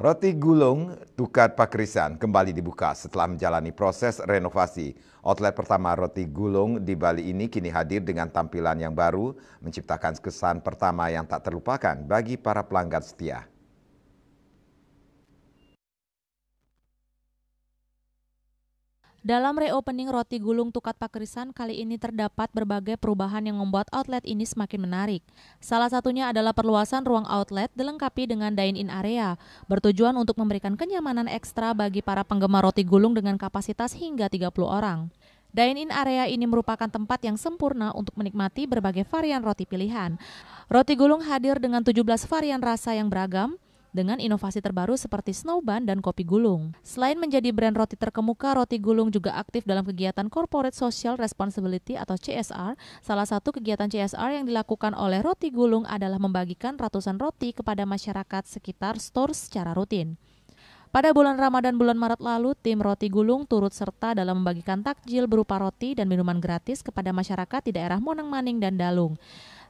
Roti Gulung Tukat Pakrisan kembali dibuka setelah menjalani proses renovasi. Outlet pertama Roti Gulung di Bali ini kini hadir dengan tampilan yang baru, menciptakan kesan pertama yang tak terlupakan bagi para pelanggan setia. Dalam reopening roti gulung Tukat Pakrisan kali ini terdapat berbagai perubahan yang membuat outlet ini semakin menarik. Salah satunya adalah perluasan ruang outlet dilengkapi dengan dine-in area, bertujuan untuk memberikan kenyamanan ekstra bagi para penggemar roti gulung dengan kapasitas hingga 30 orang. Dine-in area ini merupakan tempat yang sempurna untuk menikmati berbagai varian roti pilihan. Roti gulung hadir dengan 17 varian rasa yang beragam, dengan inovasi terbaru seperti snow bun dan kopi gulung. Selain menjadi brand roti terkemuka, roti gulung juga aktif dalam kegiatan Corporate Social Responsibility atau CSR. Salah satu kegiatan CSR yang dilakukan oleh Roti Gulung adalah membagikan ratusan roti kepada masyarakat sekitar store secara rutin. Pada bulan Ramadan bulan Maret lalu, tim Roti Gulung turut serta dalam membagikan takjil berupa roti dan minuman gratis kepada masyarakat di daerah Monang Maning dan Dalung.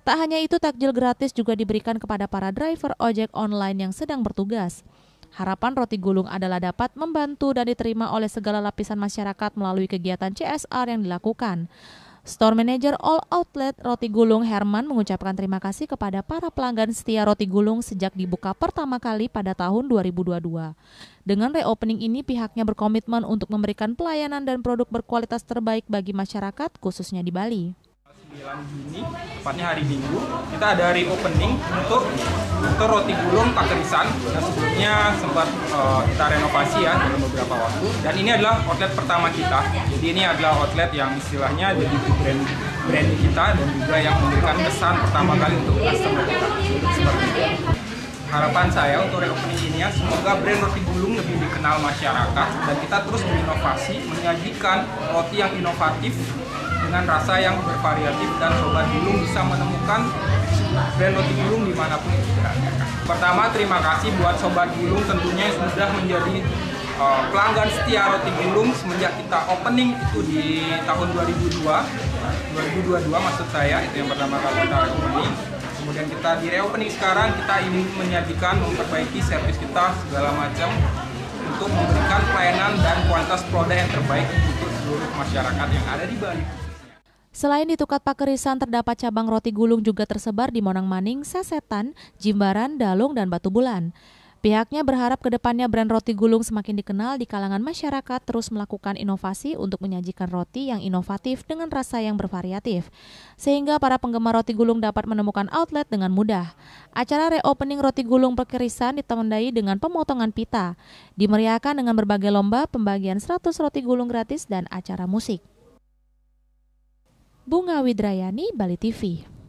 Tak hanya itu, takjil gratis juga diberikan kepada para driver ojek online yang sedang bertugas. Harapan roti gulung adalah dapat membantu dan diterima oleh segala lapisan masyarakat melalui kegiatan CSR yang dilakukan. Store Manager All Outlet Roti Gulung Herman mengucapkan terima kasih kepada para pelanggan setia Roti Gulung sejak dibuka pertama kali pada tahun 2022. Dengan reopening ini, pihaknya berkomitmen untuk memberikan pelayanan dan produk berkualitas terbaik bagi masyarakat, khususnya di Bali. 9 Juni, tepatnya hari Minggu, kita ada re-opening untuk untuk roti gulung Kerisan yang sebelumnya sempat uh, kita renovasi ya dalam beberapa waktu. Dan ini adalah outlet pertama kita. Jadi ini adalah outlet yang istilahnya jadi brand brand kita dan juga yang memberikan kesan pertama kali untuk customer kita. Seperti itu. Harapan saya untuk reopening ini ya, semoga brand roti gulung lebih dikenal masyarakat dan kita terus berinovasi, menyajikan roti yang inovatif dengan rasa yang bervariatif dan sobat gulung bisa menemukan brand roti gulung dimanapun itu berada. Pertama terima kasih buat sobat gulung tentunya yang sudah menjadi eh, pelanggan setia roti gulung semenjak kita opening itu di tahun 2002 2022 maksud saya itu yang pertama kali kita opening kemudian kita di reopening sekarang kita ingin menyajikan memperbaiki servis kita segala macam untuk memberikan pelayanan dan kualitas produk yang terbaik untuk seluruh masyarakat yang ada di Bali. Selain di Tukat Pakerisan terdapat cabang roti gulung juga tersebar di Monang Maning, Sasetan, Jimbaran, Dalung, dan Batu Bulan. Pihaknya berharap kedepannya brand roti gulung semakin dikenal di kalangan masyarakat terus melakukan inovasi untuk menyajikan roti yang inovatif dengan rasa yang bervariatif, sehingga para penggemar roti gulung dapat menemukan outlet dengan mudah. Acara reopening roti gulung perkerisan ditandai dengan pemotongan pita, dimeriahkan dengan berbagai lomba, pembagian 100 roti gulung gratis, dan acara musik. Bunga Widrayani, Bali TV.